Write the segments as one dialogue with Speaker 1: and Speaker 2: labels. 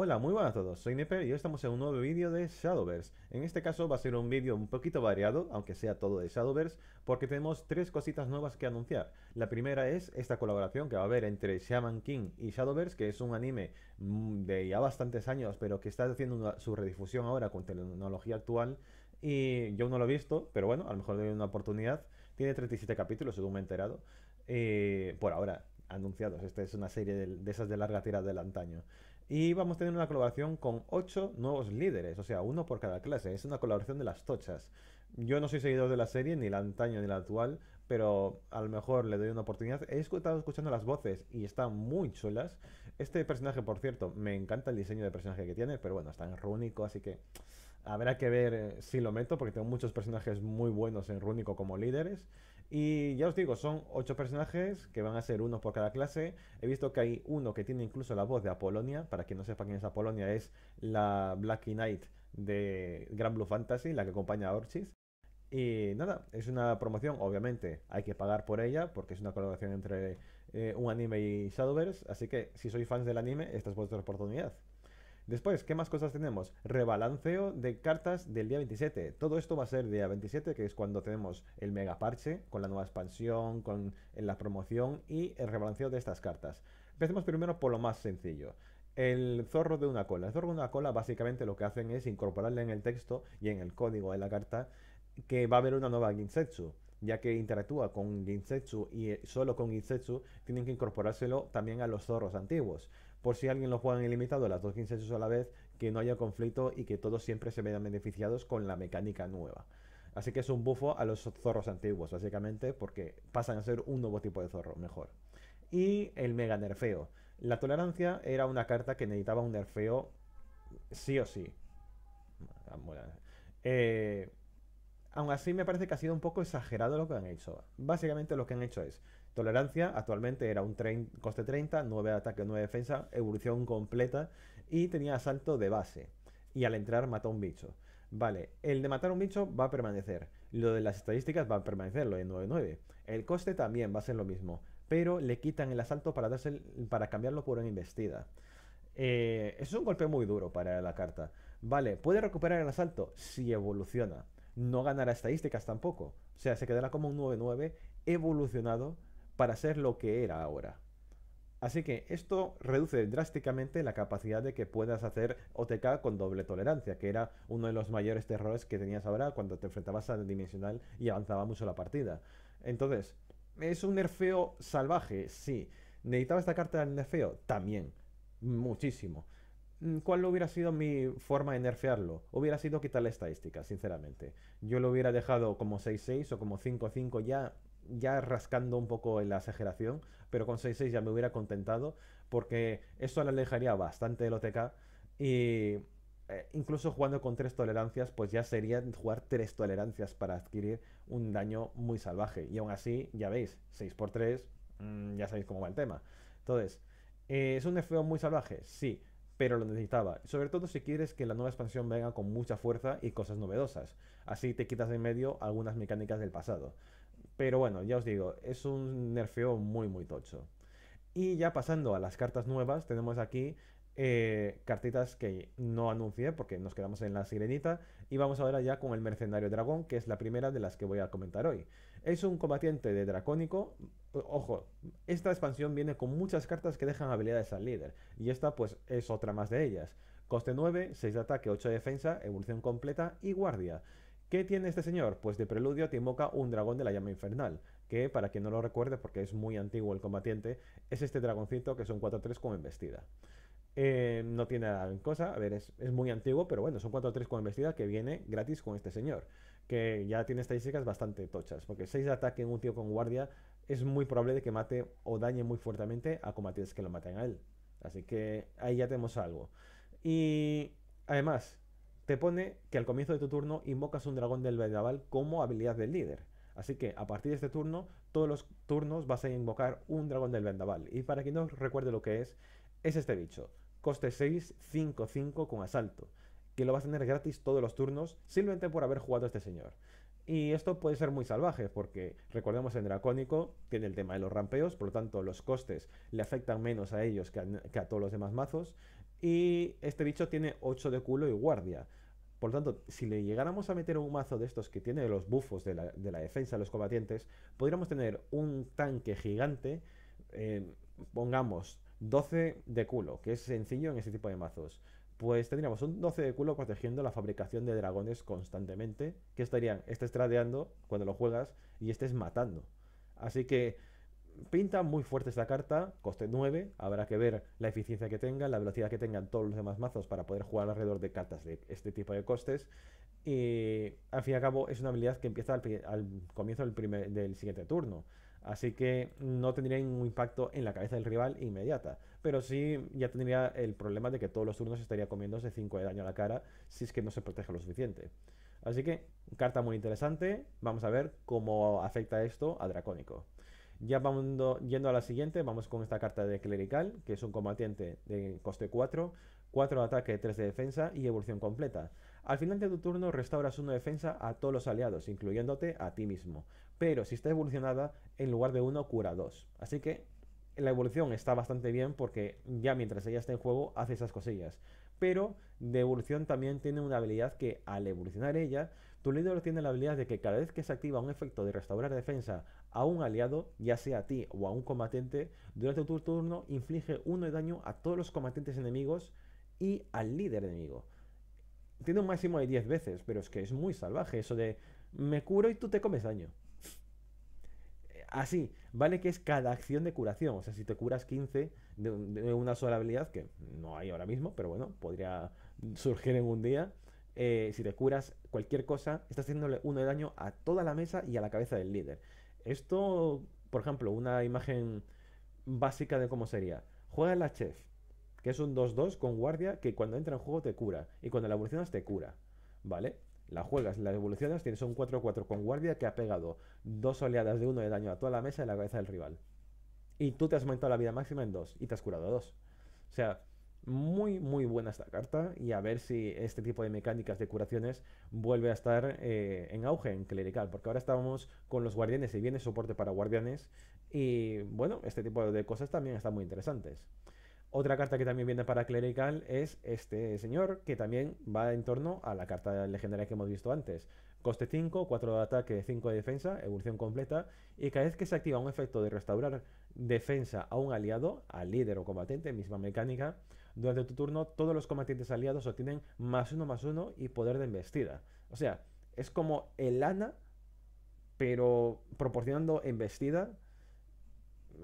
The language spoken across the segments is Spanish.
Speaker 1: Hola, muy buenas a todos, soy Nipper y hoy estamos en un nuevo vídeo de Shadowverse. En este caso va a ser un vídeo un poquito variado, aunque sea todo de Shadowverse, porque tenemos tres cositas nuevas que anunciar. La primera es esta colaboración que va a haber entre Shaman King y Shadowverse, que es un anime mm, de ya bastantes años, pero que está haciendo su redifusión ahora con tecnología actual, y yo no lo he visto, pero bueno, a lo mejor le doy una oportunidad. Tiene 37 capítulos, según me he enterado, eh, por ahora anunciados. Esta es una serie de, esas de larga tira del antaño. Y vamos a tener una colaboración con 8 nuevos líderes, o sea, uno por cada clase. Es una colaboración de las tochas. Yo no soy seguidor de la serie, ni la antaño ni la actual, pero a lo mejor le doy una oportunidad. He estado escuchando las voces y están muy chulas. Este personaje, por cierto, me encanta el diseño de personaje que tiene, pero bueno, está en rúnico, así que habrá que ver eh, si lo meto, porque tengo muchos personajes muy buenos en rúnico como líderes. Y ya os digo, son ocho personajes que van a ser uno por cada clase. He visto que hay uno que tiene incluso la voz de Apolonia. Para quien no sepa quién es Apolonia, es la Black Knight de Gran Blue Fantasy, la que acompaña a Orchis. Y nada, es una promoción, obviamente hay que pagar por ella porque es una colaboración entre eh, un anime y Shadowverse, así que si sois fans del anime, esta es vuestra oportunidad. Después, ¿qué más cosas tenemos? Rebalanceo de cartas del día 27. Todo esto va a ser día 27, que es cuando tenemos el mega parche con la nueva expansión, con eh, la promoción y el rebalanceo de estas cartas. Empecemos primero por lo más sencillo. El zorro de una cola. El zorro de una cola básicamente lo que hacen es incorporarle en el texto y en el código de la carta que va a haber una nueva Ginsetsu. Ya que interactúa con Ginsetsu y eh, solo con Ginsetsu, tienen que incorporárselo también a los zorros antiguos por si alguien lo juega en ilimitado las dos hechos a la vez, que no haya conflicto y que todos siempre se vean beneficiados con la mecánica nueva. Así que es un bufo a los zorros antiguos, básicamente, porque pasan a ser un nuevo tipo de zorro, mejor. Y el mega nerfeo. La tolerancia era una carta que necesitaba un nerfeo sí o sí. Ah, eh, Aún así me parece que ha sido un poco exagerado lo que han hecho. Básicamente lo que han hecho es, tolerancia actualmente era un coste 30, 9 ataque, 9 defensa, evolución completa y tenía asalto de base. Y al entrar mató un bicho. Vale, el de matar un bicho va a permanecer. Lo de las estadísticas va a permanecer, lo de 9-9. El coste también va a ser lo mismo. Pero le quitan el asalto para, para cambiarlo por una investida. Eh, es un golpe muy duro para la carta. Vale, ¿puede recuperar el asalto? Si evoluciona no ganará estadísticas tampoco. O sea, se quedará como un 9-9 evolucionado para ser lo que era ahora. Así que esto reduce drásticamente la capacidad de que puedas hacer OTK con doble tolerancia, que era uno de los mayores terrores que tenías ahora cuando te enfrentabas al dimensional y avanzaba mucho la partida. Entonces, ¿es un nerfeo salvaje? Sí. ¿Necesitaba esta carta de nerfeo? También. Muchísimo. Mm, ¿Cuál hubiera sido mi forma de nerfearlo? Hubiera sido quitarle estadísticas, sinceramente. Yo lo hubiera dejado como 6-6 o como 5-5 ya, ya rascando un poco en la exageración, pero con 6-6 ya me hubiera contentado porque eso le alejaría bastante del OTK y eh, incluso jugando con 3 tolerancias, pues ya sería jugar 3 tolerancias para adquirir un daño muy salvaje. Y aún así, ya veis, 6x3, mm, ya sabéis cómo va el tema. Entonces, eh, ¿es un nerfeo muy salvaje? Sí pero lo necesitaba, sobre todo si quieres que la nueva expansión venga con mucha fuerza y cosas novedosas, así te quitas de medio algunas mecánicas del pasado. Pero bueno, ya os digo, es un nerfeo muy muy tocho. Y ya pasando a las cartas nuevas, tenemos aquí eh, cartitas que no anuncié porque nos quedamos en la sirenita. Y vamos ahora ya con el mercenario dragón, que es la primera de las que voy a comentar hoy. Es un combatiente de dracónico. Ojo, esta expansión viene con muchas cartas que dejan habilidades al líder. Y esta pues es otra más de ellas. Coste 9, 6 de ataque, 8 de defensa, evolución completa y guardia. ¿Qué tiene este señor? Pues de preludio te invoca un dragón de la llama infernal, que para quien no lo recuerde porque es muy antiguo el combatiente, es este dragoncito que son 4-3 como embestida. Eh, no tiene nada en cosa, a ver, es, muy antiguo, pero bueno, son 4 3 con vestida que viene gratis con este señor, que ya tiene estadísticas bastante tochas, porque 6 de ataque en un tío con guardia es muy probable de que mate o dañe muy fuertemente a combatientes que lo maten a él. Así que ahí ya tenemos algo. Y además, te pone que al comienzo de tu turno invocas un dragón del vendaval como habilidad del líder. Así que a partir de este turno, todos los turnos vas a invocar un dragón del vendaval. Y para quien no recuerde lo que es, es este bicho. Coste 6, 5, 5 con asalto, que lo vas a tener gratis todos los turnos simplemente por haber jugado este señor. Y esto puede ser muy salvaje, porque recordemos el Dracónico tiene el tema de los rampeos, por lo tanto los costes le afectan menos a ellos que a, todos los demás mazos. Y este bicho tiene 8 de culo y guardia. Por lo tanto, si le llegáramos a meter un mazo de estos que tiene los bufos de la, defensa de los combatientes, podríamos tener un tanque gigante, eh, pongamos 12 de culo, que es sencillo en este tipo de mazos. Pues tendríamos un 12 de culo protegiendo la fabricación de dragones constantemente, que estarían, estés cuando lo juegas y estés matando. Así que pinta muy fuerte esta carta, coste 9, habrá que ver la eficiencia que tenga, la velocidad que tengan todos los demás mazos para poder jugar alrededor de cartas de este tipo de costes. Y al fin y al cabo es una habilidad que empieza al, comienzo del, del siguiente turno. Así que no tendría ningún impacto en la cabeza del rival inmediata. Pero sí ya tendría el problema de que todos los turnos estaría comiéndose 5 de daño a la cara si es que no se protege lo suficiente. Así que, carta muy interesante. Vamos a ver cómo afecta esto a Dracónico. Ya vamos yendo a la siguiente, vamos con esta carta de Clerical, que es un combatiente de coste 4, 4 de ataque, 3 de defensa y evolución completa. Al final de tu turno restauras 1 de defensa a todos los aliados, incluyéndote a ti mismo pero si está evolucionada, en lugar de uno cura dos. Así que la evolución está bastante bien porque ya mientras ella está en juego hace esas cosillas. Pero de evolución también tiene una habilidad que al evolucionar ella, tu líder tiene la habilidad de que cada vez que se activa un efecto de restaurar defensa a un aliado, ya sea a ti o a un combatiente, durante tu turno inflige uno de daño a todos los combatientes enemigos y al líder enemigo. Tiene un máximo de 10 veces, pero es que es muy salvaje eso de me curo y tú te comes daño así, vale que es cada acción de curación. O sea, si te curas 15 de, una sola habilidad, que no hay ahora mismo, pero bueno, podría surgir en un día. Eh, si te curas cualquier cosa, estás haciéndole uno de daño a toda la mesa y a la cabeza del líder. Esto, por ejemplo, una imagen básica de cómo sería. Juega la chef, que es un 2-2 con guardia que cuando entra en juego te cura y cuando la evolucionas te cura, ¿vale? La juegas, la evolucionas, tienes un 4-4 con guardia que ha pegado dos oleadas de uno de daño a toda la mesa y la cabeza del rival. Y tú te has aumentado la vida máxima en dos y te has curado a dos. O sea, muy, muy buena esta carta y a ver si este tipo de mecánicas de curaciones vuelve a estar eh, en auge en clerical, porque ahora estábamos con los guardianes y viene soporte para guardianes y bueno, este tipo de cosas también están muy interesantes. Otra carta que también viene para Clerical es este señor, que también va en torno a la carta legendaria que hemos visto antes. Coste 5, 4 de ataque, 5 de defensa, evolución completa, y cada vez que se activa un efecto de restaurar defensa a un aliado, al líder o combatiente, misma mecánica, durante tu turno todos los combatientes aliados obtienen más uno más uno y poder de embestida. O sea, es como el ANA, pero proporcionando embestida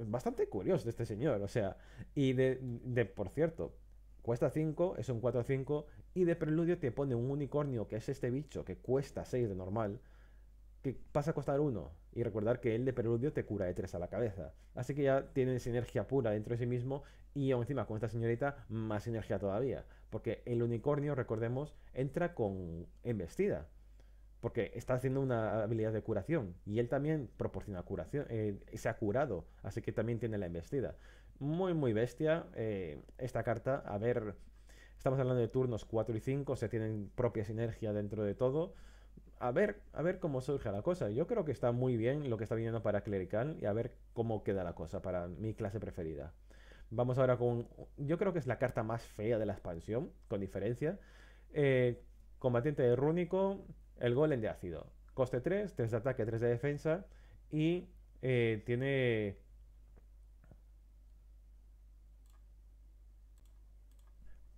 Speaker 1: bastante curioso de este señor, o sea, y de, por cierto, cuesta 5, es un 4-5, y de preludio te pone un unicornio, que es este bicho, que cuesta 6 de normal, que pasa a costar 1, y recordar que el de preludio te cura de 3 a la cabeza. Así que ya tiene sinergia pura dentro de sí mismo, y encima con esta señorita, más sinergia todavía, porque el unicornio, recordemos, entra con embestida porque está haciendo una habilidad de curación y él también proporciona curación, eh, se ha curado, así que también tiene la embestida. Muy, muy bestia eh, esta carta, a ver, estamos hablando de turnos 4 y 5, se tienen propia sinergia dentro de todo. A ver, a ver cómo surge la cosa. Yo creo que está muy bien lo que está viniendo para Clerical y a ver cómo queda la cosa para mi clase preferida. Vamos ahora con. Yo creo que es la carta más fea de la expansión, con diferencia. Eh, combatiente de rúnico. El golem de ácido. Coste 3, 3 de ataque, 3 de defensa. Y eh, tiene...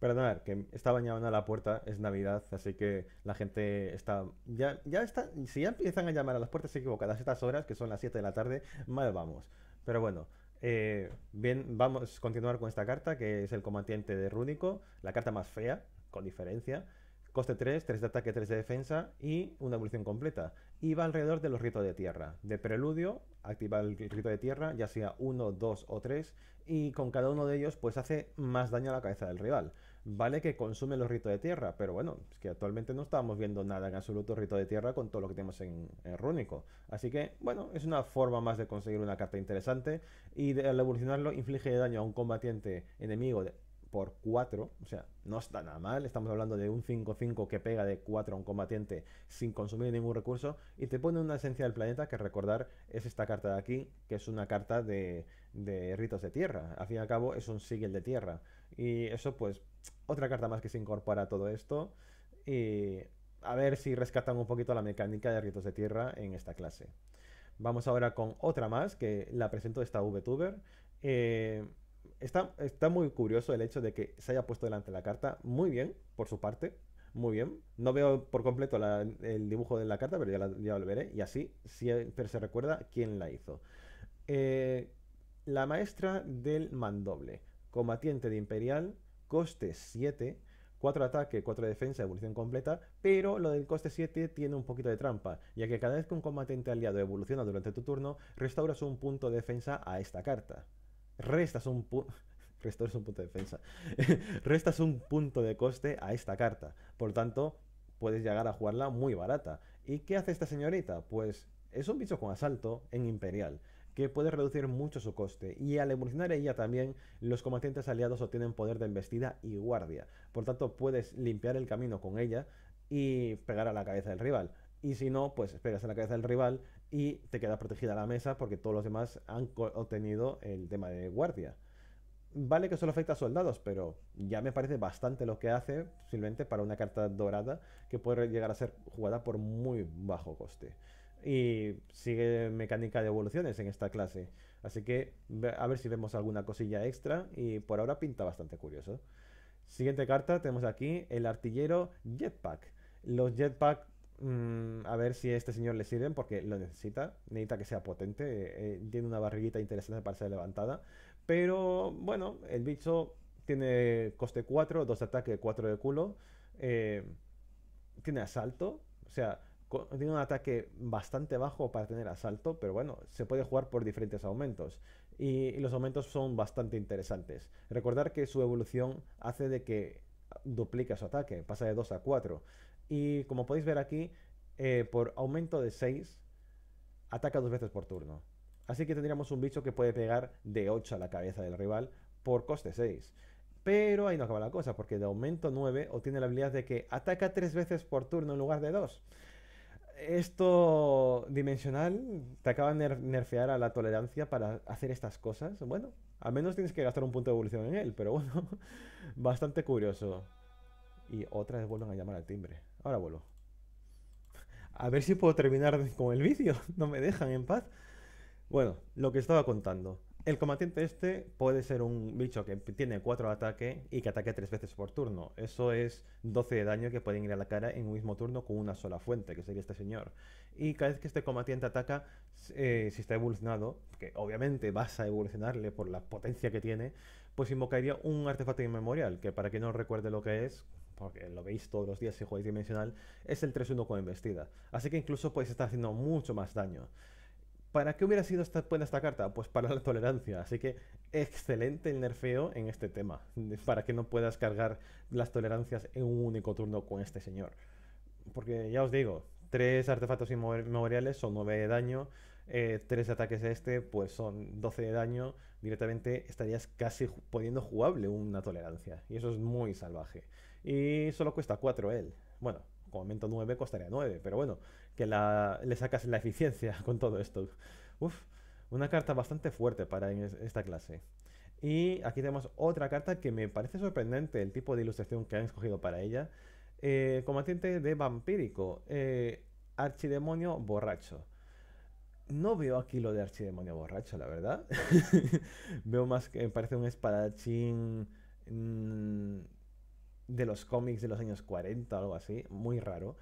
Speaker 1: Perdonad, que está bañando a la puerta, es Navidad, así que la gente está... Ya, ya está... Si ya empiezan a llamar a las puertas equivocadas estas horas, que son las 7 de la tarde, mal vamos. Pero bueno, eh, bien, vamos a continuar con esta carta, que es el combatiente de Rúnico, la carta más fea, con diferencia. Coste 3, 3 de ataque, 3 de defensa y una evolución completa. Y va alrededor de los ritos de tierra. De preludio, activa el rito de tierra, ya sea 1, 2 o 3, y con cada uno de ellos pues hace más daño a la cabeza del rival. Vale que consume los ritos de tierra, pero bueno, es que actualmente no estamos viendo nada en absoluto rito de tierra con todo lo que tenemos en, Rúnico. Así que, bueno, es una forma más de conseguir una carta interesante y de, al evolucionarlo inflige daño a un combatiente enemigo de, por 4, o sea, no está nada mal, estamos hablando de un 5-5 que pega de 4 a un combatiente sin consumir ningún recurso y te pone una esencia del planeta que recordar es esta carta de aquí, que es una carta de, ritos de tierra, al fin y al cabo es un sigil de tierra y eso pues otra carta más que se incorpora a todo esto y a ver si rescatan un poquito la mecánica de ritos de tierra en esta clase. Vamos ahora con otra más que la presento esta VTuber. Eh, está, muy curioso el hecho de que se haya puesto delante la carta. Muy bien, por su parte. Muy bien. No veo por completo el dibujo de la carta, pero ya, la, lo veré. Y así siempre se recuerda quién la hizo. Eh, la maestra del mandoble. Combatiente de Imperial. Coste 7. 4 ataque, 4 defensa, evolución completa, pero lo del coste 7 tiene un poquito de trampa, ya que cada vez que un combatiente aliado evoluciona durante tu turno, restauras un punto de defensa a esta carta restas un punto... es un punto de defensa. restas un punto de coste a esta carta. Por tanto, puedes llegar a jugarla muy barata. ¿Y qué hace esta señorita? Pues es un bicho con asalto en Imperial, que puede reducir mucho su coste, y al evolucionar ella también, los combatientes aliados obtienen poder de embestida y guardia. Por tanto, puedes limpiar el camino con ella y pegar a la cabeza del rival. Y si no, pues pegas a la cabeza del rival y te queda protegida la mesa porque todos los demás han obtenido el tema de guardia. Vale que solo afecta a soldados, pero ya me parece bastante lo que hace posiblemente para una carta dorada que puede llegar a ser jugada por muy bajo coste. Y sigue mecánica de evoluciones en esta clase. Así que a ver si vemos alguna cosilla extra y por ahora pinta bastante curioso. Siguiente carta tenemos aquí el artillero Jetpack. Los Jetpack Mm, a ver si a este señor le sirven porque lo necesita. Necesita que sea potente. Eh, eh, tiene una barriguita interesante para ser levantada. Pero bueno, el bicho tiene coste 4, 2 de ataque, 4 de culo. Eh, tiene asalto. O sea, tiene un ataque bastante bajo para tener asalto, pero bueno, se puede jugar por diferentes aumentos. Y, los aumentos son bastante interesantes. Recordar que su evolución hace de que duplica su ataque, pasa de 2 a 4. Y como podéis ver aquí, eh, por aumento de 6, ataca dos veces por turno. Así que tendríamos un bicho que puede pegar de 8 a la cabeza del rival por coste 6. Pero ahí no acaba la cosa, porque de aumento 9 obtiene la habilidad de que ataca tres veces por turno en lugar de dos. Esto dimensional te acaba de nerfear a la tolerancia para hacer estas cosas. Bueno, al menos tienes que gastar un punto de evolución en él, pero bueno, bastante curioso. Y otra vez vuelven a llamar al timbre. Ahora vuelvo. A ver si puedo terminar con el vídeo. No me dejan en paz. Bueno, lo que estaba contando. El combatiente este puede ser un bicho que tiene 4 de ataque y que ataque 3 veces por turno. Eso es 12 de daño que pueden ir a la cara en un mismo turno con una sola fuente, que sería este señor. Y cada vez que este combatiente ataca, eh, si está evolucionado, que obviamente vas a evolucionarle por la potencia que tiene, pues invocaría un artefacto inmemorial, que para que no recuerde lo que es, porque lo veis todos los días si jugáis dimensional, es el 3-1 con embestida. Así que incluso podéis estar haciendo mucho más daño. ¿Para qué hubiera sido buena esta carta? Pues para la tolerancia. Así que excelente el nerfeo en este tema. Para que no puedas cargar las tolerancias en un único turno con este señor. Porque ya os digo, tres artefactos inmemoriales son 9 de daño. Eh, tres ataques de este, pues son 12 de daño. Directamente estarías casi poniendo jugable una tolerancia. Y eso es muy salvaje. Y solo cuesta 4 él. Bueno, con aumento 9 costaría 9, pero bueno, que le sacas la eficiencia con todo esto. Uf, una carta bastante fuerte para esta clase. Y aquí tenemos otra carta que me parece sorprendente el tipo de ilustración que han escogido para ella. Eh, combatiente de vampírico, eh, archidemonio borracho. No veo aquí lo de archidemonio borracho, la verdad. veo más que parece un espadachín mm, de los cómics de los años 40 o algo así, muy raro.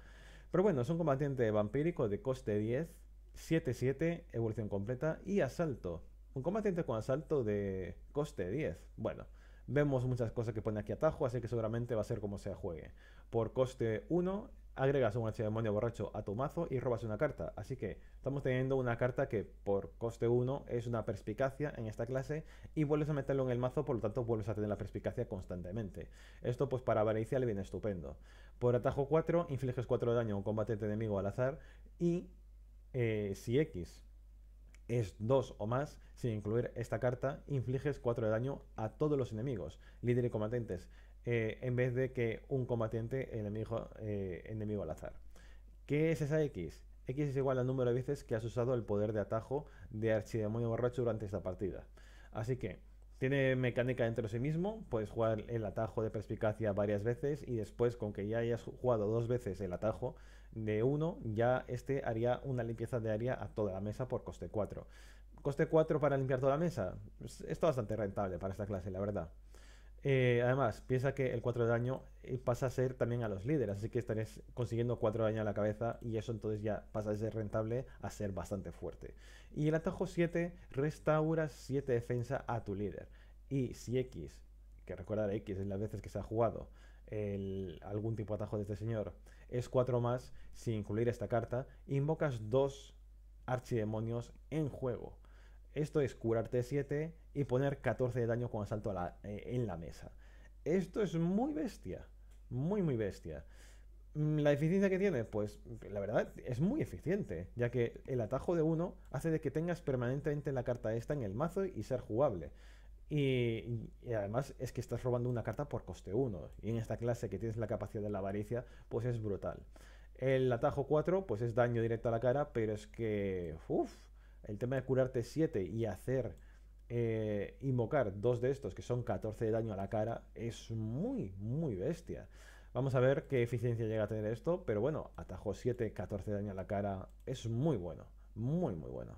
Speaker 1: Pero bueno, es un combatiente vampírico de coste 10, 7-7, evolución completa y asalto. Un combatiente con asalto de coste 10. Bueno, vemos muchas cosas que pone aquí atajo, así que seguramente va a ser como se juegue. Por coste 1, agregas un demonio borracho a tu mazo y robas una carta. Así que estamos teniendo una carta que por coste 1 es una perspicacia en esta clase y vuelves a meterlo en el mazo, por lo tanto vuelves a tener la perspicacia constantemente. Esto pues para avaricia le viene estupendo. Por atajo 4, infliges 4 de daño a un combatiente enemigo al azar y eh, si X es 2 o más, sin incluir esta carta, infliges 4 de daño a todos los enemigos, líderes y combatientes, eh, en vez de que un combatiente enemigo, eh, enemigo al azar. ¿Qué es esa X? X es igual al número de veces que has usado el poder de atajo de Archidemonio Borracho durante esta partida. Así que tiene mecánica dentro de sí mismo, puedes jugar el atajo de perspicacia varias veces y después con que ya hayas jugado dos veces el atajo de uno, ya este haría una limpieza de área a toda la mesa por coste 4. ¿Coste 4 para limpiar toda la mesa? Es pues, bastante rentable para esta clase, la verdad. Eh, además, piensa que el 4 de daño eh, pasa a ser también a los líderes, así que estaréis consiguiendo 4 de daño a la cabeza y eso entonces ya pasa de ser rentable a ser bastante fuerte. Y el atajo 7 restaura 7 defensa a tu líder. Y si X, que recordar X en las veces que se ha jugado algún tipo de atajo de este señor, es 4 más, sin incluir esta carta, invocas 2 archidemonios en juego. Esto es curarte 7 y poner 14 de daño con asalto a la, eh, en la mesa. Esto es muy bestia. Muy, muy bestia. Mm, la eficiencia que tiene, pues la verdad es muy eficiente, ya que el atajo de 1 hace de que tengas permanentemente la carta esta en el mazo y ser jugable. Y, además es que estás robando una carta por coste 1. Y en esta clase que tienes la capacidad de la avaricia, pues es brutal. El atajo 4, pues es daño directo a la cara, pero es que... Uf, el tema de curarte 7 y hacer eh, invocar dos de estos, que son 14 de daño a la cara, es muy, muy bestia. Vamos a ver qué eficiencia llega a tener esto, pero bueno, atajo 7, 14 de daño a la cara, es muy bueno, muy, muy bueno.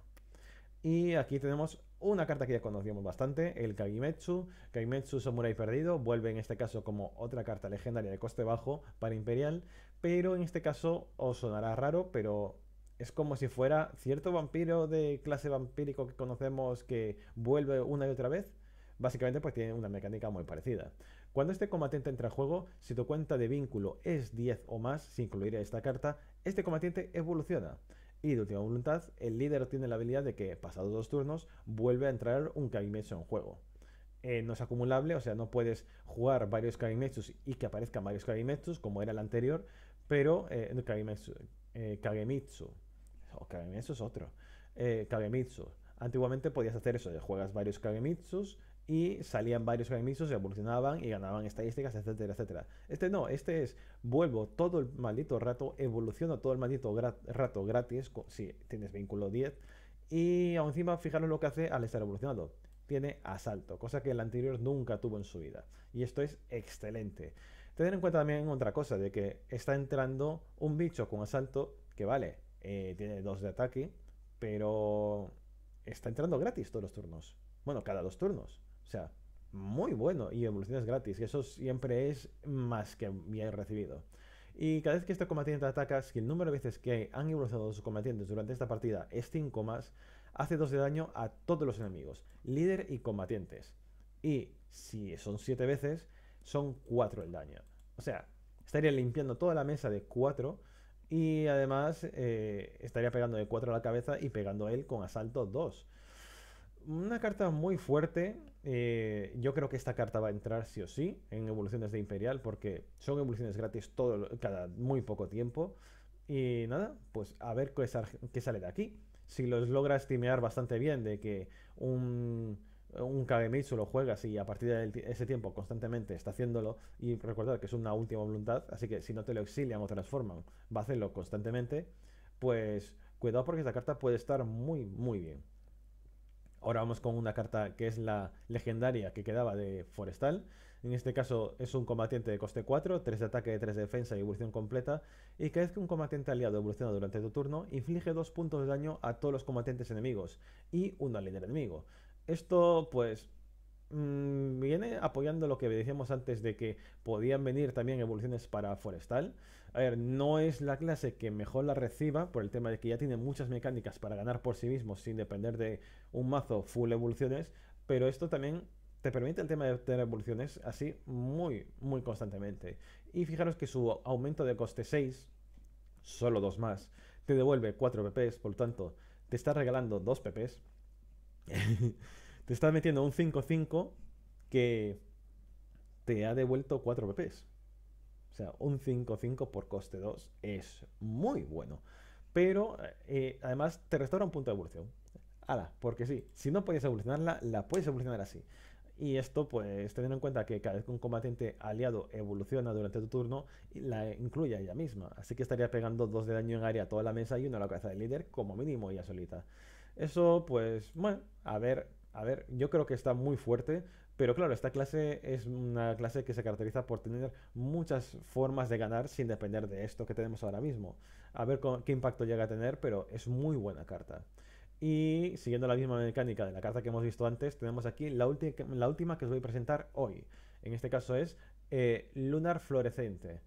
Speaker 1: Y aquí tenemos una carta que ya conocíamos bastante, el Kagimetsu. Kagimetsu Samurai Perdido vuelve en este caso como otra carta legendaria de coste bajo para Imperial, pero en este caso os sonará raro, pero es como si fuera cierto vampiro de clase vampírico que conocemos que vuelve una y otra vez. Básicamente, pues tiene una mecánica muy parecida. Cuando este combatiente entra a juego, si tu cuenta de vínculo es 10 o más, sin incluir esta carta, este combatiente evoluciona. Y de última voluntad, el líder tiene la habilidad de que, pasados dos turnos, vuelve a entrar un Kagimetsu en juego. Eh, no es acumulable, o sea, no puedes jugar varios Kagimetsus y que aparezcan varios Kagimetsus, como era el anterior, pero eh, Kagemitsu es otro. Eh, Kagemitsu. Antiguamente podías hacer eso, de juegas varios Kagemitsu y salían varios Kagemitsu Y evolucionaban y ganaban estadísticas, etcétera, etcétera. Este no, este es, vuelvo todo el maldito rato, evoluciono todo el maldito rato gratis, si tienes vínculo 10, y encima fijaros lo que hace al estar evolucionado tiene asalto, cosa que el anterior nunca tuvo en su vida. Y esto es excelente. Tener en cuenta también otra cosa, de que está entrando un bicho con asalto que vale, eh, tiene dos de ataque, pero está entrando gratis todos los turnos. Bueno, cada dos turnos. O sea, muy bueno y evoluciones gratis, eso siempre es más que bien recibido. Y cada vez que este combatiente ataca, si el número de veces que han evolucionado sus combatientes durante esta partida es 5 más, hace 2 de daño a todos los enemigos, líder y combatientes. Y si son 7 veces, son 4 el daño. O sea, estaría limpiando toda la mesa de 4 y además eh, estaría pegando de 4 a la cabeza y pegando a él con asalto 2. Una carta muy fuerte. Eh, yo creo que esta carta va a entrar sí o sí en evoluciones de Imperial porque son evoluciones gratis todo, cada muy poco tiempo. Y nada, pues a ver qué, sale de aquí. Si los logra estimear bastante bien de que un un Kagemitsu solo juegas y a partir de ese tiempo constantemente está haciéndolo y recordad que es una última voluntad, así que si no te lo exilian o transforman, va a hacerlo constantemente, pues cuidado porque esta carta puede estar muy, muy bien. Ahora vamos con una carta que es la legendaria que quedaba de Forestal. En este caso es un combatiente de coste 4, 3 de ataque, 3 de defensa y evolución completa. Y cada vez que un combatiente aliado evoluciona durante tu turno, inflige 2 puntos de daño a todos los combatientes enemigos y una al líder enemigo. Esto, pues, mm, viene apoyando lo que decíamos antes de que podían venir también evoluciones para Forestal. A ver, no es la clase que mejor la reciba por el tema de que ya tiene muchas mecánicas para ganar por sí mismo sin depender de un mazo full evoluciones, pero esto también te permite el tema de tener evoluciones así muy, muy constantemente. Y fijaros que su aumento de coste 6, solo 2 más, te devuelve 4 PPs, por lo tanto, te está regalando 2 PPs te estás metiendo un 5-5 que te ha devuelto 4 pps O sea, un 5-5 por coste 2 es muy bueno. Pero eh, además te restaura un punto de evolución. Ala, porque sí, si no podías evolucionarla, la puedes evolucionar así. Y esto, pues, teniendo en cuenta que cada vez que un combatiente aliado evoluciona durante tu turno, la incluye ella misma. Así que estaría pegando dos de daño en área a toda la mesa y uno a la cabeza del líder, como mínimo ella solita. Eso, pues, bueno, a ver, a ver, yo creo que está muy fuerte, pero claro, esta clase es una clase que se caracteriza por tener muchas formas de ganar sin depender de esto que tenemos ahora mismo. A ver qué impacto llega a tener, pero es muy buena carta. Y siguiendo la misma mecánica de la carta que hemos visto antes, tenemos aquí la, la última que os voy a presentar hoy. En este caso es eh, Lunar floreciente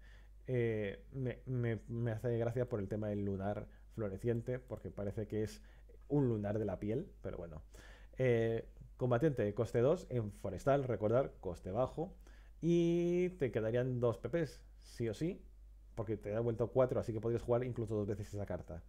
Speaker 1: eh, me, me hace gracia por el tema del lunar floreciente, porque parece que es un lunar de la piel, pero bueno. Eh, combatiente, coste 2 en forestal, recordar, coste bajo. Y te quedarían dos PPs, sí o sí, porque te ha vuelto 4, así que podrías jugar incluso dos veces esa carta.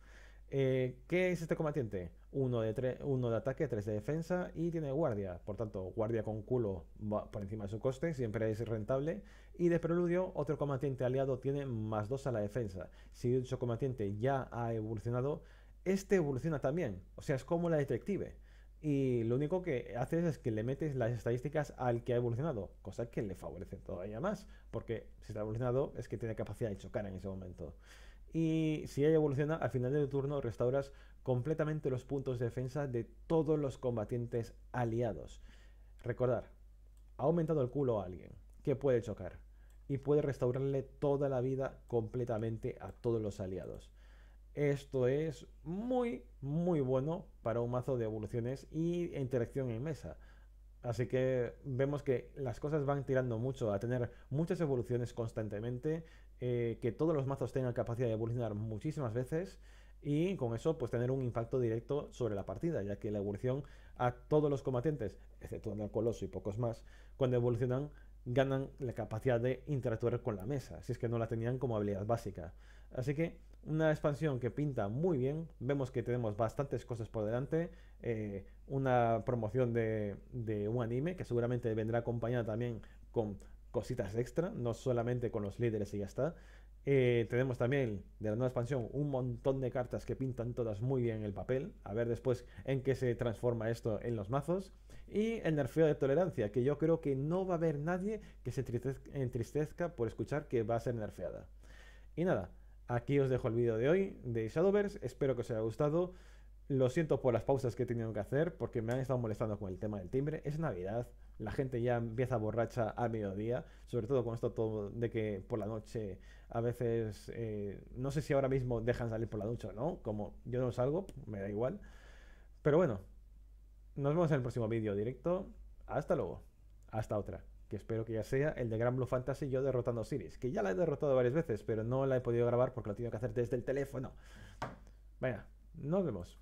Speaker 1: Eh, ¿Qué es este combatiente? Uno de, de ataque, 3 de defensa y tiene guardia. Por tanto, guardia con culo por encima de su coste, siempre es rentable. Y de preludio, otro combatiente aliado tiene más 2 a la defensa. Si dicho combatiente ya ha evolucionado, este evoluciona también. O sea, es como la detective. Y lo único que haces es que le metes las estadísticas al que ha evolucionado, cosa que le favorece todavía más, porque si está evolucionado es que tiene capacidad de chocar en ese momento. Y si ella evoluciona, al final del turno restauras completamente los puntos de defensa de todos los combatientes aliados. Recordar, ha aumentado el culo a alguien que puede chocar y puede restaurarle toda la vida completamente a todos los aliados. Esto es muy, muy bueno para un mazo de evoluciones y interacción en mesa. Así que vemos que las cosas van tirando mucho a tener muchas evoluciones constantemente, eh, que todos los mazos tengan capacidad de evolucionar muchísimas veces y con eso pues tener un impacto directo sobre la partida, ya que la evolución a todos los combatientes, excepto al Coloso y pocos más, cuando evolucionan ganan la capacidad de interactuar con la mesa, si es que no la tenían como habilidad básica. Así que una expansión que pinta muy bien. Vemos que tenemos bastantes cosas por delante. Eh, una promoción de, un anime que seguramente vendrá acompañada también con cositas extra, no solamente con los líderes y ya está. Eh, tenemos también de la nueva expansión un montón de cartas que pintan todas muy bien el papel. A ver después en qué se transforma esto en los mazos. Y el nerfeo de tolerancia, que yo creo que no va a haber nadie que se entristezca por escuchar que va a ser nerfeada. Y nada, Aquí os dejo el vídeo de hoy de Shadowverse, espero que os haya gustado. Lo siento por las pausas que he tenido que hacer porque me han estado molestando con el tema del timbre. Es Navidad, la gente ya empieza borracha a mediodía, sobre todo con esto todo de que por la noche a veces, eh, no sé si ahora mismo dejan salir por la noche o no, como yo no salgo, me da igual. Pero bueno, nos vemos en el próximo vídeo directo. Hasta luego. Hasta otra que espero que ya sea el de Gran Blue Fantasy yo derrotando a Siris, que ya la he derrotado varias veces, pero no la he podido grabar porque lo he tenido que hacer desde el teléfono. vaya nos vemos.